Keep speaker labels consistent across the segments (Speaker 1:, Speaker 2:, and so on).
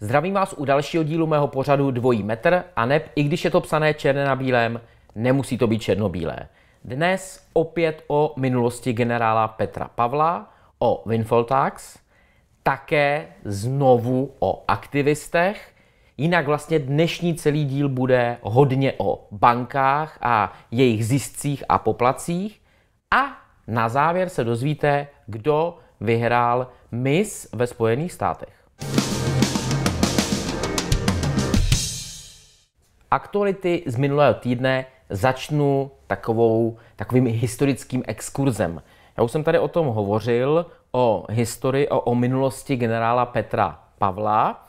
Speaker 1: Zdravím vás u dalšího dílu mého pořadu Dvojí metr a neb, i když je to psané černé na bílém, nemusí to být černobílé. Dnes opět o minulosti generála Petra Pavla, o Winfoltax také znovu o aktivistech. Jinak vlastně dnešní celý díl bude hodně o bankách a jejich ziscích a poplacích. A na závěr se dozvíte, kdo vyhrál Miss ve Spojených státech. Aktuality z minulého týdne začnu takovou, takovým historickým exkurzem. Já už jsem tady o tom hovořil, o historii, o, o minulosti generála Petra Pavla.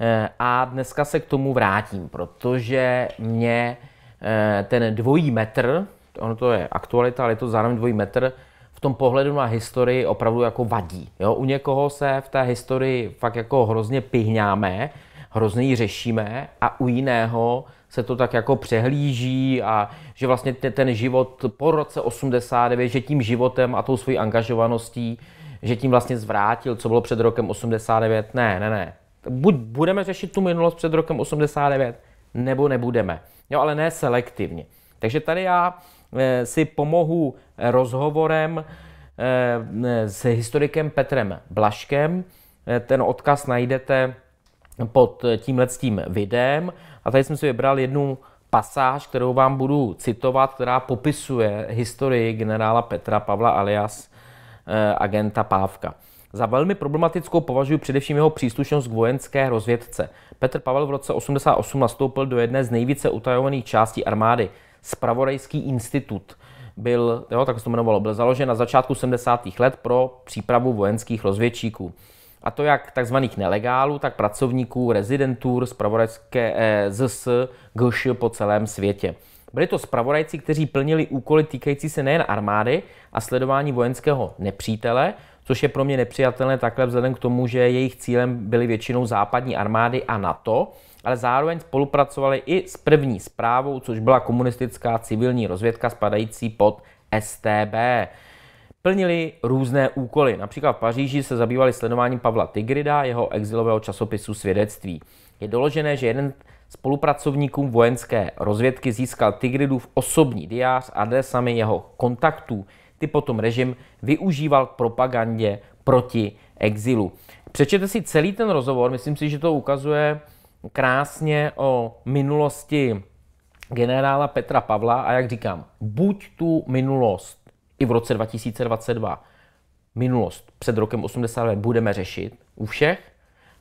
Speaker 1: Eh, a dneska se k tomu vrátím, protože mě eh, ten dvojí metr, ono to je aktualita, ale je to zároveň dvojí metr, v tom pohledu na historii opravdu jako vadí. Jo? U někoho se v té historii fakt jako hrozně pihňáme, hrozně ji řešíme a u jiného se to tak jako přehlíží a že vlastně ten život po roce 89, že tím životem a tou svojí angažovaností že tím vlastně zvrátil, co bylo před rokem 89. Ne, ne, ne. Buď budeme řešit tu minulost před rokem 89, nebo nebudeme. Jo, ale ne selektivně. Takže tady já eh, si pomohu rozhovorem eh, s historikem Petrem Blaškem. Eh, ten odkaz najdete pod tím videem. A tady jsem si vybral jednu pasáž, kterou vám budu citovat, která popisuje historii generála Petra Pavla alias Eh, agenta Pávka. Za velmi problematickou považuji především jeho příslušnost k vojenské rozvědce. Petr Pavel v roce 88 nastoupil do jedné z nejvíce utajovaných částí armády, Spravodajský institut. Byl, jo, tak se to jmenovalo, byl založen na začátku 70. let pro přípravu vojenských rozvědčíků. A to jak tzv. nelegálů, tak pracovníků, rezidentů, spravodajské eh, ZS, GŠ po celém světě. Byli to spravodajci, kteří plnili úkoly týkající se nejen armády a sledování vojenského nepřítele, což je pro mě nepřijatelné takhle vzhledem k tomu, že jejich cílem byly většinou západní armády a NATO, ale zároveň spolupracovali i s první zprávou, což byla komunistická civilní rozvědka spadající pod STB. Plnili různé úkoly. Například v Paříži se zabývali sledováním Pavla Tigrida, jeho exilového časopisu Svědectví. Je doložené, že jeden Spolupracovníkům vojenské rozvědky získal Tigridův osobní diář s adresami jeho kontaktů. Ty potom režim využíval k propagandě proti exilu. Přečtěte si celý ten rozhovor, myslím si, že to ukazuje krásně o minulosti generála Petra Pavla a jak říkám, buď tu minulost i v roce 2022, minulost před rokem 80 budeme řešit u všech,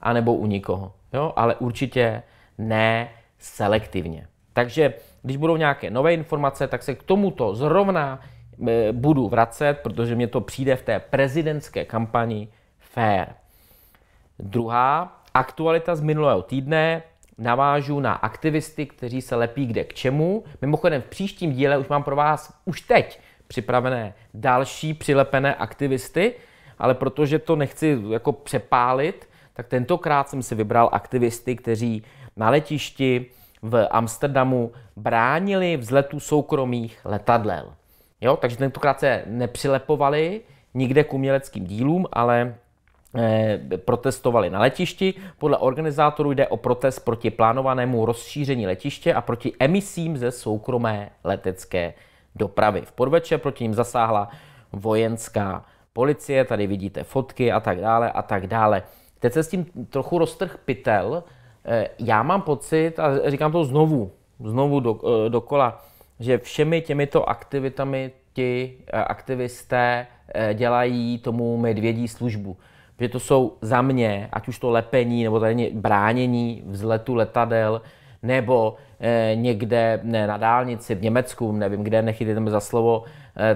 Speaker 1: anebo u nikoho. Jo? Ale určitě ne selektivně. Takže když budou nějaké nové informace, tak se k tomuto zrovna e, budu vracet, protože mě to přijde v té prezidentské kampani fair. Druhá aktualita z minulého týdne navážu na aktivisty, kteří se lepí kde k čemu. Mimochodem v příštím díle už mám pro vás už teď připravené další přilepené aktivisty, ale protože to nechci jako přepálit, tak tentokrát jsem si vybral aktivisty, kteří na letišti v Amsterdamu bránili vzletu soukromých letadel. Jo, takže tentokrát se nepřilepovali nikde k uměleckým dílům, ale eh, protestovali na letišti. Podle organizátorů jde o protest proti plánovanému rozšíření letiště a proti emisím ze soukromé letecké dopravy. V podvečer proti ním zasáhla vojenská policie, tady vidíte fotky a tak dále a tak dále. Teď se s tím trochu roztrh pytel, Eh, já mám pocit, a říkám to znovu, znovu do, eh, dokola, že všemi těmito aktivitami ti eh, aktivisté dělají tomu medvědí službu. Že to jsou za mě, ať už to lepení, nebo tady bránění vzletu letadel, nebo někde ne, na dálnici v Německu, nevím kde, nechytejte mi za slovo,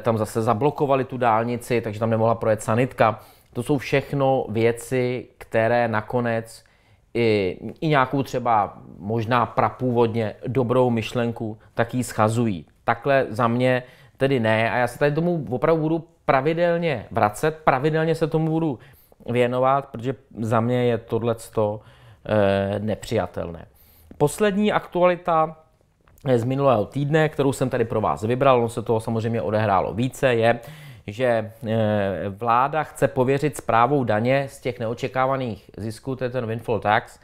Speaker 1: tam zase zablokovali tu dálnici, takže tam nemohla projet sanitka. To jsou všechno věci, které nakonec i, i nějakou třeba možná prapůvodně dobrou myšlenku, tak ji schazují. Takhle za mě tedy ne a já se tady tomu opravdu budu pravidelně vracet, pravidelně se tomu budu věnovat, protože za mě je tohleto e, nepřijatelné. Poslední aktualita eh, z minulého týdne, kterou jsem tady pro vás vybral, ono se toho samozřejmě odehrálo více, je, že eh, vláda chce pověřit zprávou daně z těch neočekávaných zisků, to je ten windfall tax,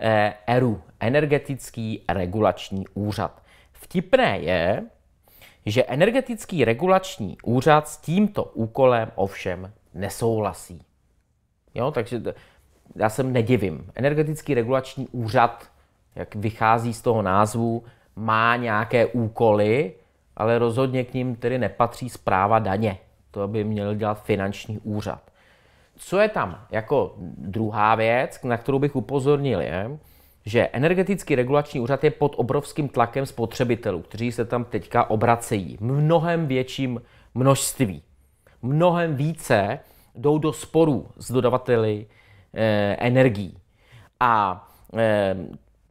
Speaker 1: eh, ERU, Energetický regulační úřad. Vtipné je, že Energetický regulační úřad s tímto úkolem ovšem nesouhlasí. Jo, takže já se nedivím. Energetický regulační úřad, jak vychází z toho názvu, má nějaké úkoly, ale rozhodně k ním tedy nepatří zpráva daně. To by měl dělat finanční úřad. Co je tam jako druhá věc, na kterou bych upozornil, je, že energetický regulační úřad je pod obrovským tlakem spotřebitelů, kteří se tam teďka obracejí mnohem větším množství. Mnohem více jdou do sporů s dodavateli e, energií. A e,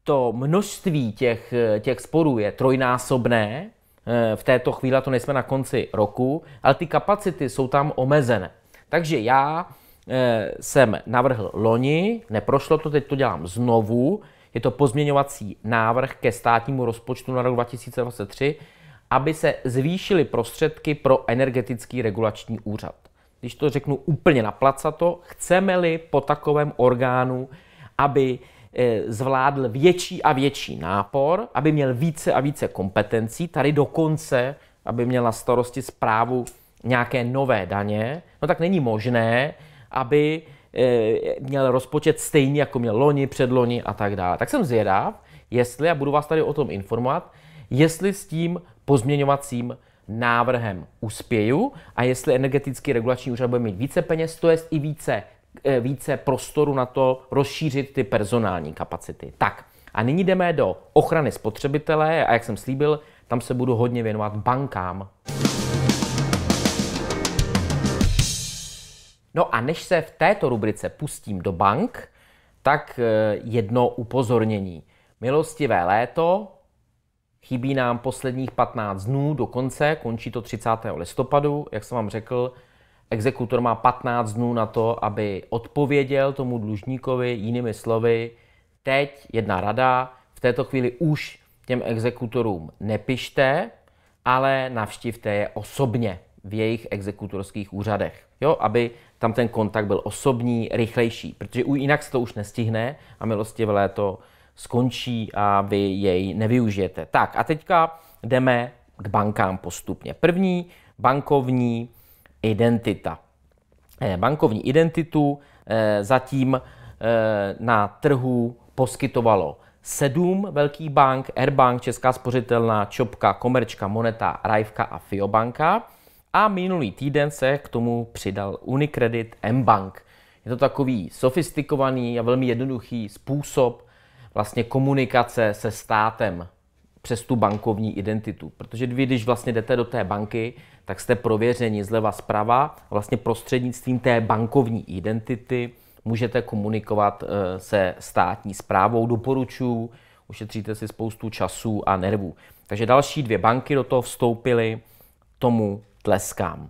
Speaker 1: to množství těch, eh, těch sporů je trojnásobné Eh, v této chvíli, to nejsme na konci roku, ale ty kapacity jsou tam omezené. Takže já eh, jsem navrhl loni, neprošlo to, teď to dělám znovu. Je to pozměňovací návrh ke státnímu rozpočtu na rok 2023, aby se zvýšily prostředky pro energetický regulační úřad. Když to řeknu úplně placato, chceme-li po takovém orgánu, aby Eh, zvládl větší a větší nápor, aby měl více a více kompetencí, tady dokonce, aby měl na starosti zprávu nějaké nové daně, no tak není možné, aby eh, měl rozpočet stejný, jako měl loni, předloni a tak dále. Tak jsem zvědav, jestli, a budu vás tady o tom informovat, jestli s tím pozměňovacím návrhem uspěju a jestli energetický regulační úřad bude mít více peněz, to jest i více Eh, více prostoru na to rozšířit ty personální kapacity. Tak a nyní jdeme do ochrany spotřebitele a jak jsem slíbil, tam se budu hodně věnovat bankám. No a než se v této rubrice pustím do bank, tak eh, jedno upozornění. Milostivé léto, chybí nám posledních 15 dnů do konce, končí to 30. listopadu, jak jsem vám řekl, exekutor má 15 dnů na to, aby odpověděl tomu dlužníkovi, jinými slovy, teď jedna rada, v této chvíli už těm exekutorům nepište, ale navštivte je osobně v jejich exekutorských úřadech, jo, aby tam ten kontakt byl osobní, rychlejší, protože jinak se to už nestihne a milostivé to skončí a vy jej nevyužijete. Tak a teďka jdeme k bankám postupně. První bankovní identita. Eh, bankovní identitu eh, zatím eh, na trhu poskytovalo sedm velkých bank, Airbank, Česká spořitelná, Čopka, Komerčka, Moneta, Rajvka a Fiobanka. A minulý týden se k tomu přidal Unicredit M-Bank. Je to takový sofistikovaný a velmi jednoduchý způsob vlastně komunikace se státem přes tu bankovní identitu. Protože vy, když vlastně jdete do té banky, tak jste prověřeni zleva zprava. Vlastně prostřednictvím té bankovní identity můžete komunikovat eh, se státní zprávou. Doporučuji, ušetříte si spoustu času a nervů. Takže další dvě banky do toho vstoupily, tomu tleskám.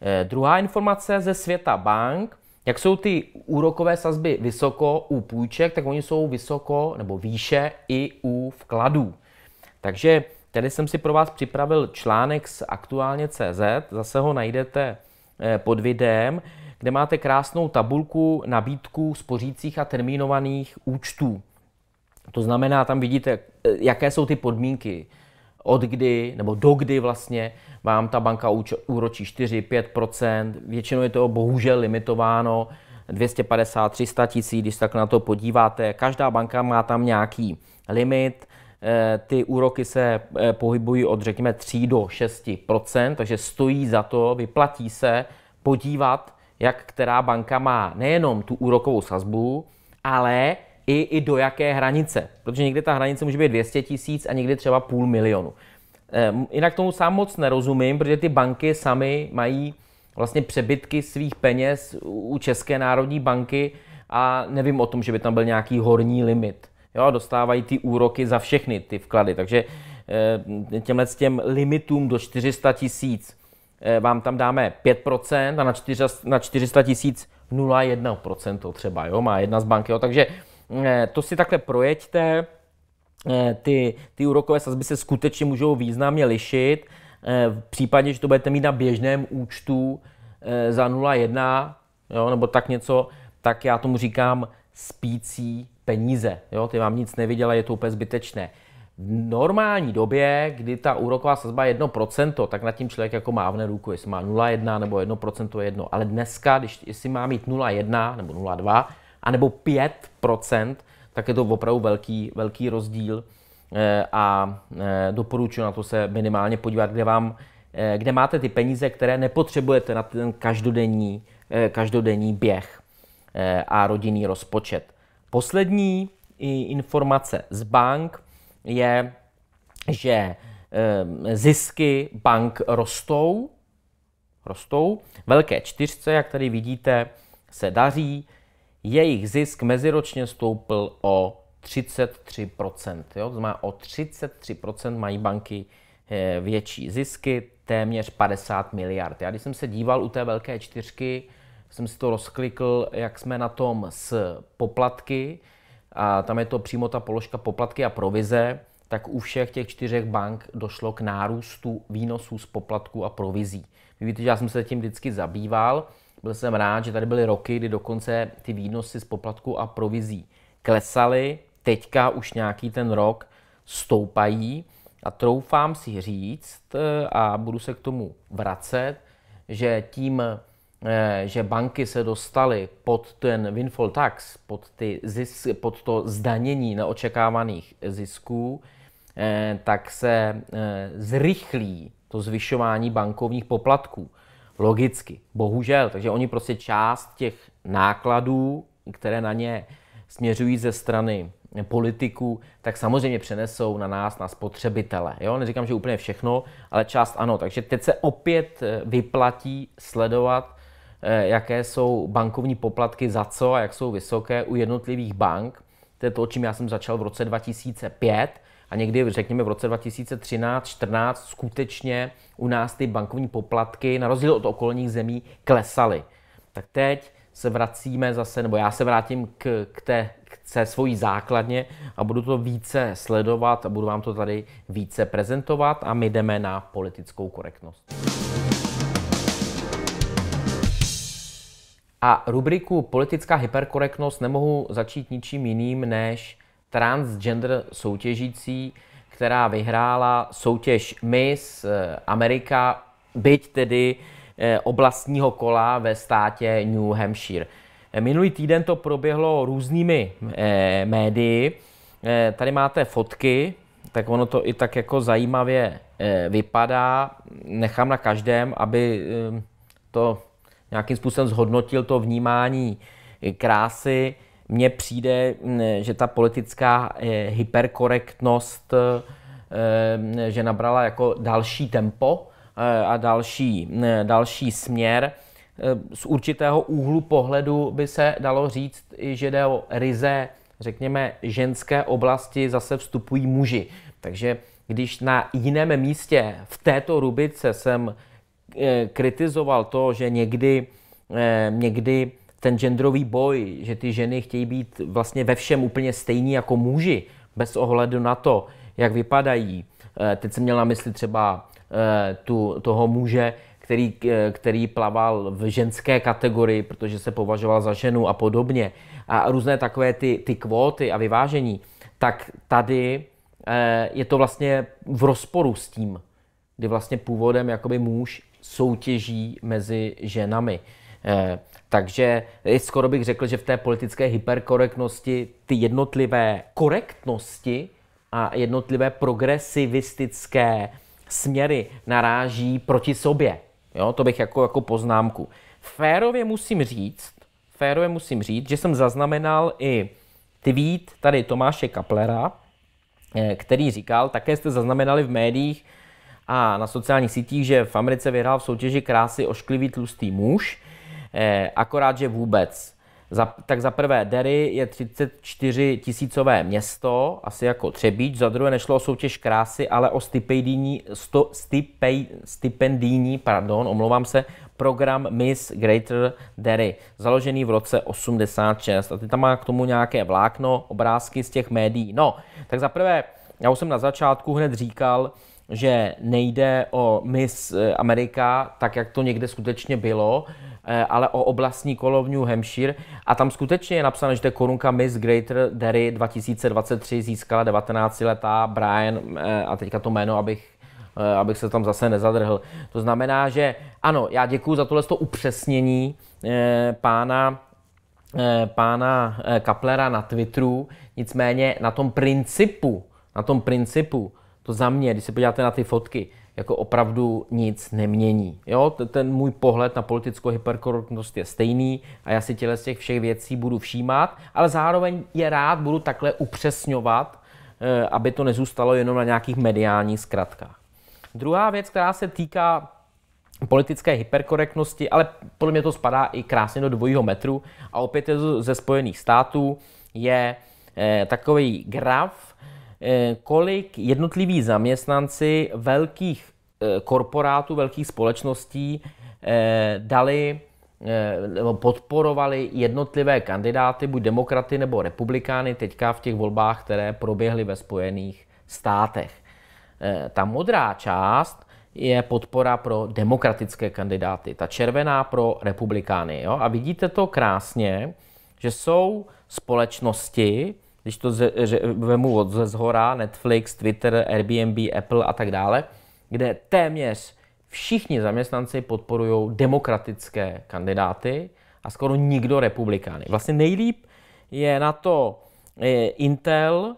Speaker 1: Eh, druhá informace ze světa bank. Jak jsou ty úrokové sazby vysoko u půjček, tak oni jsou vysoko nebo výše i u vkladů. Takže tady jsem si pro vás připravil článek z aktuálně CZ, zase ho najdete eh, pod videem, kde máte krásnou tabulku nabídků spořících a termínovaných účtů. To znamená, tam vidíte, eh, jaké jsou ty podmínky, od kdy nebo do kdy vlastně vám ta banka úročí 4-5%. Většinou je to bohužel limitováno 250-300 tisíc, když tak na to podíváte. Každá banka má tam nějaký limit, Eh, ty úroky se eh, pohybují od řekněme 3 do 6 takže stojí za to, vyplatí se podívat, jak která banka má nejenom tu úrokovou sazbu, ale i, i do jaké hranice. Protože někdy ta hranice může být 200 tisíc a někdy třeba půl milionu. Ehm, jinak tomu sám moc nerozumím, protože ty banky sami mají vlastně přebytky svých peněz u České národní banky a nevím o tom, že by tam byl nějaký horní limit. Jo, dostávají ty úroky za všechny ty vklady, takže eh, těmhle těm limitům do 400 tisíc eh, vám tam dáme 5% a na, 4, na 400 tisíc 0,1% třeba, jo, má jedna z banky, jo, takže eh, to si takhle projeďte, ty, ty úrokové sazby se skutečně můžou významně lišit, v případě, že to budete mít na běžném účtu za 0,1 jo, nebo tak něco, tak já tomu říkám spící peníze. Jo? Ty vám nic neviděla, je to úplně zbytečné. V normální době, kdy ta úroková sazba je 1%, tak nad tím člověk jako mávne ruku, jestli má 0,1 nebo 1% je jedno. Ale dneska, když, jestli má mít 0,1 nebo 0,2 anebo 5%, tak je to opravdu velký, velký rozdíl eh, a eh, doporučuji na to se minimálně podívat, kde, vám, eh, kde máte ty peníze, které nepotřebujete na ten každodenní, každodenní běh a rodinný rozpočet. Poslední informace z bank je, že eh, zisky bank rostou, rostou. Velké čtyřce, jak tady vidíte, se daří. Jejich zisk meziročně stoupl o 33%. Jo? To znamená, o 33% mají banky eh, větší zisky, téměř 50 miliard. Já když jsem se díval u té velké čtyřky, jsem si to rozklikl, jak jsme na tom s poplatky, a tam je to přímo ta položka poplatky a provize, tak u všech těch čtyřech bank došlo k nárůstu výnosů z poplatků a provizí. Vy víte, že já jsem se tím vždycky zabýval, byl jsem rád, že tady byly roky, kdy dokonce ty výnosy z poplatků a provizí klesaly, teďka už nějaký ten rok stoupají a troufám si říct eh, a budu se k tomu vracet, že tím Eh, že banky se dostaly pod ten windfall tax, pod, ty zis, pod to zdanění neočekávaných zisků, eh, tak se eh, zrychlí to zvyšování bankovních poplatků. Logicky, bohužel. Takže oni prostě část těch nákladů, které na ně směřují ze strany politiků, tak samozřejmě přenesou na nás, na spotřebitele. Jo? Neříkám, že úplně všechno, ale část ano. Takže teď se opět vyplatí sledovat Eh, jaké jsou bankovní poplatky za co a jak jsou vysoké u jednotlivých bank. To je to, čím já jsem začal v roce 2005 a někdy, řekněme, v roce 2013-14 skutečně u nás ty bankovní poplatky, na rozdíl od okolních zemí, klesaly. Tak teď se vracíme zase, nebo já se vrátím k, k té se svojí základně a budu to více sledovat a budu vám to tady více prezentovat a my jdeme na politickou korektnost. A rubriku politická hyperkorektnost nemohu začít ničím jiným než transgender soutěžící, která vyhrála soutěž Miss eh, Amerika, byť tedy eh, oblastního kola ve státě New Hampshire. Eh, minulý týden to proběhlo různými médii. Tady máte fotky, tak ono to i tak jako zajímavě vypadá. Nechám na každém, aby to nějakým způsobem zhodnotil to vnímání krásy. Mně přijde, že ta politická eh, hyperkorektnost eh, že nabrala jako další tempo eh, a další, další směr. Z určitého úhlu pohledu by se dalo říct, že jde o ryze, řekněme, ženské oblasti zase vstupují muži. Takže když na jiném místě v této rubice jsem Eh, kritizoval to, že někdy, eh, někdy ten genderový boj, že ty ženy chtějí být vlastně ve všem úplně stejní jako muži, bez ohledu na to, jak vypadají. Eh, teď jsem měl na mysli třeba tu, toho muže, který, který plaval v ženské kategorii, protože se považoval za ženu a podobně. A různé takové ty, ty kvóty a vyvážení. Tak tady je to vlastně v rozporu s tím, kdy vlastně původem jakoby muž soutěží mezi ženami. Eh, takže eh, skoro bych řekl, že v té politické hyperkorektnosti ty jednotlivé korektnosti a jednotlivé progresivistické směry naráží proti sobě. Jo, to bych jako, jako poznámku. Férově musím říct, férově musím říct, že jsem zaznamenal i tweet tady Tomáše Kaplera, eh, který říkal, také jste zaznamenali v médiích, a na sociálních sítích, že v Americe vyhrál v soutěži krásy ošklivý tlustý muž, eh, akorát, že vůbec. Za, tak za prvé, Derry je 34 tisícové město, asi jako Třebíč, za druhé nešlo o soutěž krásy, ale o stipendijní, sto, stipej, stipendijní pardon, omlouvám se, program Miss Greater Derry, založený v roce 86. A ty tam má k tomu nějaké vlákno, obrázky z těch médií. No, tak za prvé, já už jsem na začátku hned říkal, že nejde o Miss eh, Amerika, tak jak to někde skutečně bylo, eh, ale o oblastní kolo v New Hampshire. A tam skutečně je napsáno, že to je korunka Miss Greater Derry 2023 získala 19-letá Brian, eh, a teďka to jméno, abych abych se tam zase nezadrhl. To znamená, že ano, já děkuji za tohle upřesnění pána pána Kaplera na Twitteru, nicméně na tom principu, na tom principu to za mě, když se podíváte na ty fotky, jako opravdu nic nemění. Jo? Ten můj pohled na politickou hyperkorektnost je stejný a já si těle z těch všech věcí budu všímat, ale zároveň je rád budu takhle upřesňovat, eh, aby to nezůstalo jenom na nějakých mediálních zkratkách. Druhá věc, která se týká politické hyperkorektnosti, ale podle mě to spadá i krásně do dvojího metru a opět je ze Spojených států, je eh, takový graf, Eh, kolik jednotliví zaměstnanci velkých eh, korporátů, velkých společností eh, dali nebo podporovali jednotlivé kandidáty, buď demokraty nebo republikány, teďka v těch volbách, které proběhly ve Spojených státech. Ta modrá část je podpora pro demokratické kandidáty, ta červená pro republikány. Jo? A vidíte to krásně, že jsou společnosti, když to z, že, vemu od ze zhora, Netflix, Twitter, Airbnb, Apple a tak dále, kde téměř všichni zaměstnanci podporují demokratické kandidáty a skoro nikdo republikány. Vlastně nejlíp je na to eh, Intel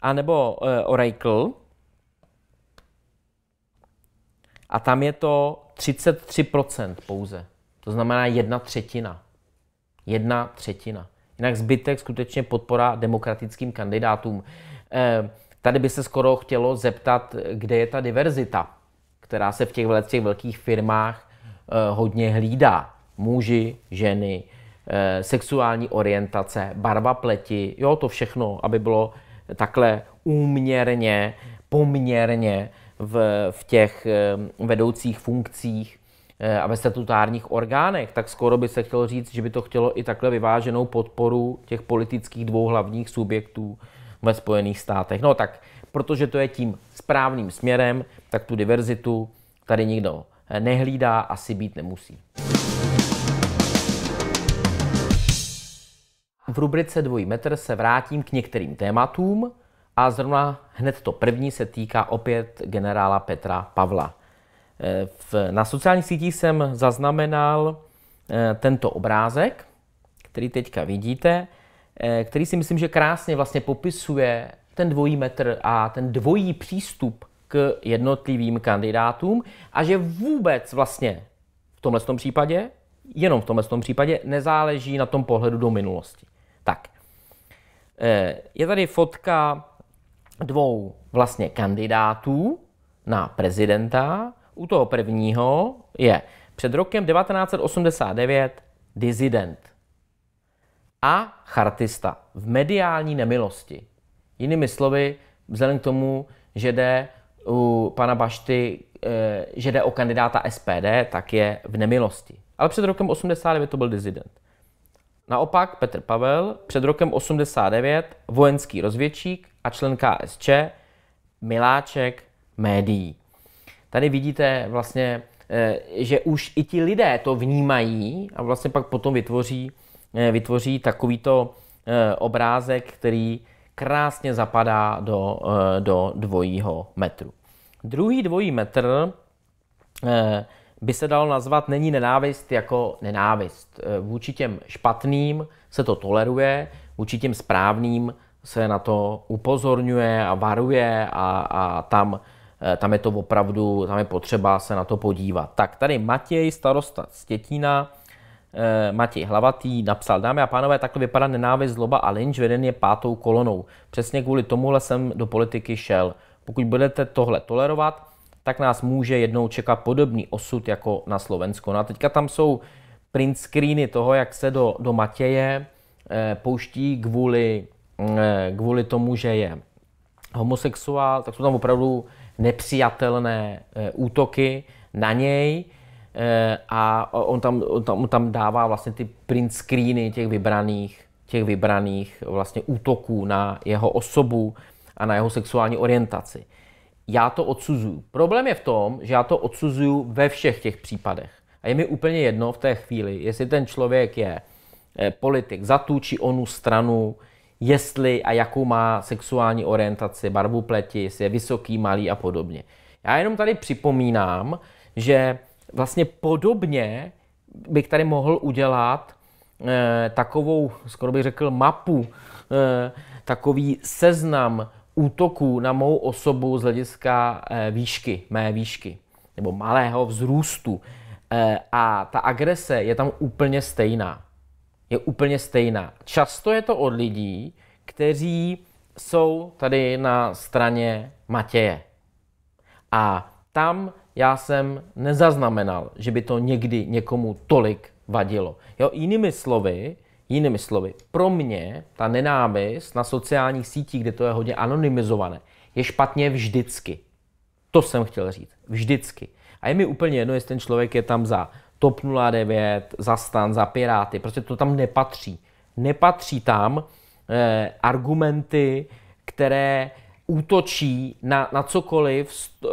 Speaker 1: anebo eh, Oracle a tam je to 33% pouze. To znamená jedna třetina. Jedna třetina. Jinak zbytek skutečně podpora demokratickým kandidátům. Eh, tady by se skoro chtělo zeptat, kde je ta diverzita, která se v těch, velkých firmách eh, hodně hlídá. Muži, ženy, eh, sexuální orientace, barva pleti, jo, to všechno, aby bylo takhle úměrně, poměrně v, v těch vedoucích funkcích Eh, a ve statutárních orgánech, tak skoro by se chtělo říct, že by to chtělo i takhle vyváženou podporu těch politických dvou hlavních subjektů ve Spojených státech. No tak, protože to je tím správným směrem, tak tu diverzitu tady nikdo eh, nehlídá, asi být nemusí. V rubrice Dvojí metr se vrátím k některým tématům a zrovna hned to první se týká opět generála Petra Pavla. V, na sociálních sítích jsem zaznamenal eh, tento obrázek, který teďka vidíte, eh, který si myslím, že krásně vlastně popisuje ten dvojí metr a ten dvojí přístup k jednotlivým kandidátům a že vůbec vlastně v tomhle tom případě, jenom v tomhle tom případě, nezáleží na tom pohledu do minulosti. Tak, eh, je tady fotka dvou vlastně kandidátů na prezidenta, u toho prvního je před rokem 1989 dizident a chartista v mediální nemilosti. Jinými slovy, vzhledem k tomu, že jde u pana Bašty, eh, že jde o kandidáta SPD, tak je v nemilosti. Ale před rokem 89 to byl dizident. Naopak Petr Pavel, před rokem 89 vojenský rozvědčík a člen KSČ, miláček médií. Tady vidíte vlastně, eh, že už i ti lidé to vnímají a vlastně pak potom vytvoří, eh, vytvoří takovýto eh, obrázek, který krásně zapadá do, do dvojího metru. Druhý dvojí metr by se dalo nazvat není nenávist jako nenávist. Vůči těm špatným se to toleruje, vůči těm správným se na to upozorňuje a varuje a, a tam Eh, tam je to opravdu, tam je potřeba se na to podívat. Tak tady Matěj, starosta Stětína, eh, Matěj Hlavatý napsal, dámy a pánové, takhle vypadá nenávist, zloba a lynč veden je pátou kolonou. Přesně kvůli tomuhle jsem do politiky šel. Pokud budete tohle tolerovat, tak nás může jednou čekat podobný osud jako na Slovensku. No a teďka tam jsou print screeny toho, jak se do, do Matěje eh, pouští kvůli, eh, kvůli tomu, že je homosexuál, tak jsou tam opravdu eh, nepřijatelné eh, útoky na něj eh, a on tam, on tam, on tam dává vlastně ty print screeny těch vybraných, těch vybraných vlastně útoků na jeho osobu a na jeho sexuální orientaci. Já to odsuzuju. Problém je v tom, že já to odsuzuju ve všech těch případech. A je mi úplně jedno v té chvíli, jestli ten člověk je eh, politik za tu či onu stranu, jestli a jakou má sexuální orientaci, barvu pleti, jestli je vysoký, malý a podobně. Já jenom tady připomínám, že vlastně podobně bych tady mohl udělat eh, takovou, skoro bych řekl, mapu, eh, takový seznam útoků na mou osobu z hlediska eh, výšky, mé výšky, nebo malého vzrůstu. Eh, a ta agrese je tam úplně stejná je úplně stejná. Často je to od lidí, kteří jsou tady na straně Matěje. A tam já jsem nezaznamenal, že by to někdy někomu tolik vadilo. Jo, jinými slovy, jinými slovy, pro mě ta nenávist na sociálních sítích, kde to je hodně anonymizované, je špatně vždycky. To jsem chtěl říct. Vždycky. A je mi úplně jedno, jestli ten člověk je tam za TOP 09, za stan, za Piráty, prostě to tam nepatří. Nepatří tam eh, argumenty, které útočí na, na cokoliv, eh,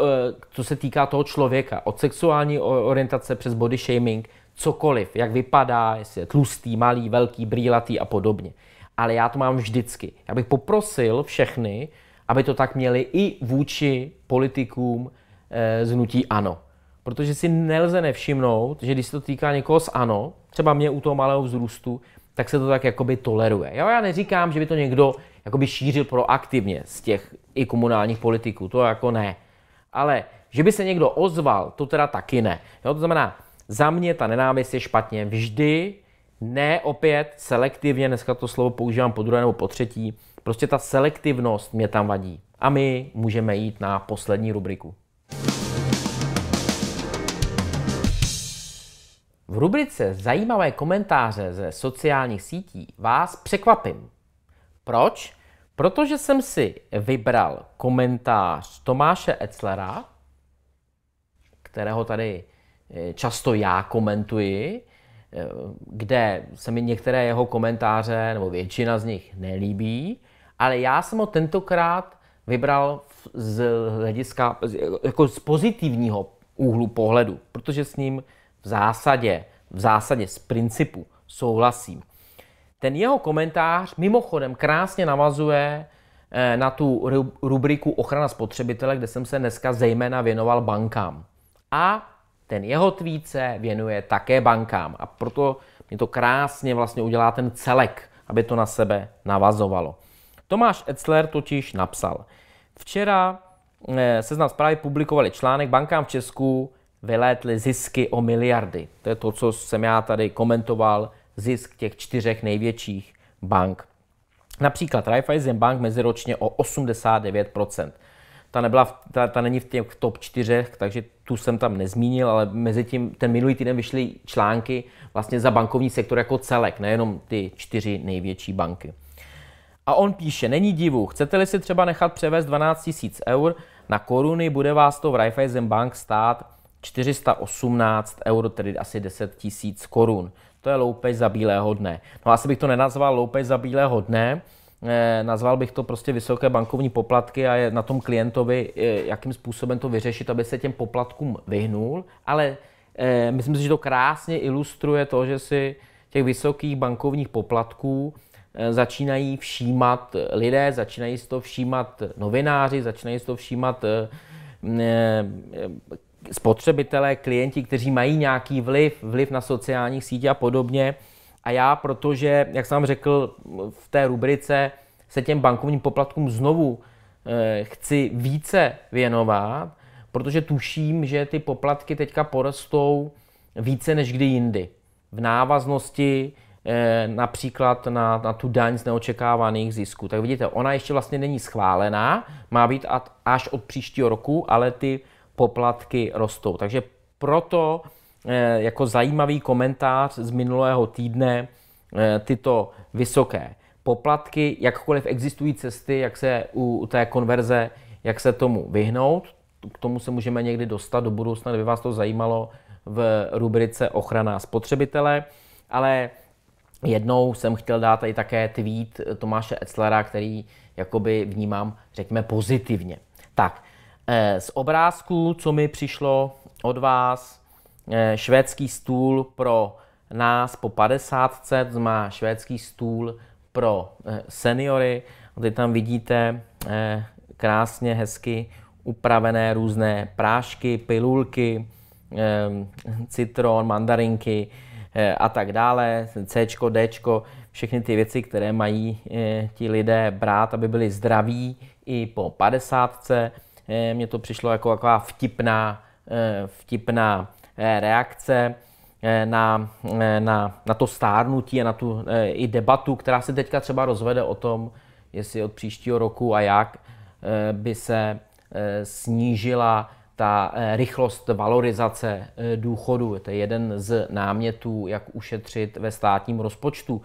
Speaker 1: co se týká toho člověka. Od sexuální orientace přes body shaming, cokoliv, jak vypadá, jestli je tlustý, malý, velký, brýlatý a podobně. Ale já to mám vždycky. Já bych poprosil všechny, aby to tak měli i vůči politikům eh, z hnutí ANO. Protože si nelze nevšimnout, že když se to týká někoho z ANO, třeba mě u toho malého vzrůstu, tak se to tak jakoby toleruje. já neříkám, že by to někdo jakoby šířil proaktivně z těch i komunálních politiků, to jako ne. Ale že by se někdo ozval, to teda taky ne. Jo, to znamená, za mě ta nenávist je špatně vždy, ne opět selektivně, dneska to slovo používám po druhé nebo po třetí, prostě ta selektivnost mě tam vadí. A my můžeme jít na poslední rubriku. V rubrice Zajímavé komentáře ze sociálních sítí vás překvapím. Proč? Protože jsem si vybral komentář Tomáše Eclera, kterého tady eh, často já komentuji, eh, kde se mi některé jeho komentáře, nebo většina z nich, nelíbí, ale já jsem ho tentokrát vybral z hlediska, jako z pozitivního úhlu pohledu, protože s ním v zásadě, v zásadě z principu souhlasím. Ten jeho komentář mimochodem krásně navazuje eh, na tu rubriku ochrana spotřebitele, kde jsem se dneska zejména věnoval bankám. A ten jeho tweet se věnuje také bankám. A proto mě to krásně vlastně udělá ten celek, aby to na sebe navazovalo. Tomáš Etzler totiž napsal. Včera eh, se z nás právě publikovali článek Bankám v Česku vylétly zisky o miliardy. To je to, co jsem já tady komentoval, zisk těch čtyřech největších bank. Například Raiffeisen Bank meziročně o 89%. Ta, nebyla, ta, ta není v těch top čtyřech, takže tu jsem tam nezmínil, ale mezi tím ten minulý týden vyšly články vlastně za bankovní sektor jako celek, nejenom ty čtyři největší banky. A on píše, není divu, chcete-li si třeba nechat převést 12 000 eur na koruny, bude vás to v Raiffeisen Bank stát 418 eur, tedy asi 10 tisíc korun. To je loupež za bílého dne. No asi bych to nenazval loupež za bílého dne, eh, nazval bych to prostě vysoké bankovní poplatky a je na tom klientovi, eh, jakým způsobem to vyřešit, aby se těm poplatkům vyhnul, ale eh, myslím si, že to krásně ilustruje to, že si těch vysokých bankovních poplatků začínají všímat lidé, začínají si to všímat novináři, začínají si to všímat spotřebitelé, klienti, kteří mají nějaký vliv, vliv na sociálních sítě a podobně. A já, protože, jak jsem vám řekl v té rubrice, se těm bankovním poplatkům znovu eh, chci více věnovat, protože tuším, že ty poplatky teďka porostou více než kdy jindy. V návaznosti eh, například na, na tu daň z neočekávaných zisků. Tak vidíte, ona ještě vlastně není schválená, má být až od příštího roku, ale ty poplatky rostou. Takže proto eh, jako zajímavý komentář z minulého týdne eh, tyto vysoké poplatky, jakkoliv existují cesty, jak se u té konverze, jak se tomu vyhnout. K tomu se můžeme někdy dostat do budoucna, kdyby vás to zajímalo v rubrice Ochrana spotřebitele, ale jednou jsem chtěl dát i také tweet Tomáše Etzlera, který jakoby vnímám, řekněme, pozitivně. Tak, Eh, z obrázků, co mi přišlo od vás, eh, švédský stůl pro nás po 50 má švédský stůl pro eh, seniory. Tady tam vidíte krásně, hezky upravené různé prášky, pilulky, citron, mandarinky a tak dále, C, D, všechny ty věci, které mají ti lidé brát, aby byli zdraví i po 50. Eh, mně to přišlo jako taková vtipná, eh, vtipná eh, reakce na, na, na to stárnutí a na tu i debatu, která se teďka třeba rozvede o tom, jestli od příštího roku a jak by se snížila ta rychlost valorizace důchodu. To je jeden z námětů, jak ušetřit ve státním rozpočtu.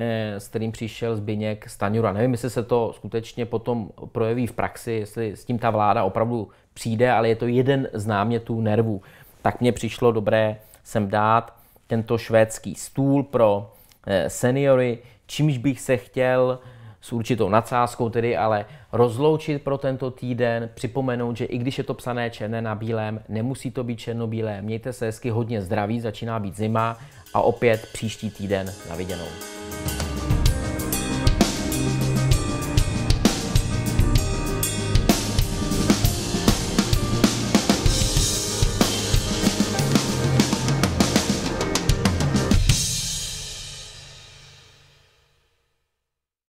Speaker 1: Eh, s kterým přišel Zbyněk Staňura. Nevím, jestli se to skutečně potom projeví v praxi, jestli s tím ta vláda opravdu přijde, ale je to jeden z námětů nervů. Tak mně přišlo dobré sem dát tento švédský stůl pro eh, seniory, čímž bych se chtěl s určitou nadsázkou tedy, ale rozloučit pro tento týden, připomenout, že i když je to psané černé na bílém, nemusí to být černobílé. Mějte se hezky, hodně zdraví, začíná být zima a opět příští týden na viděnou.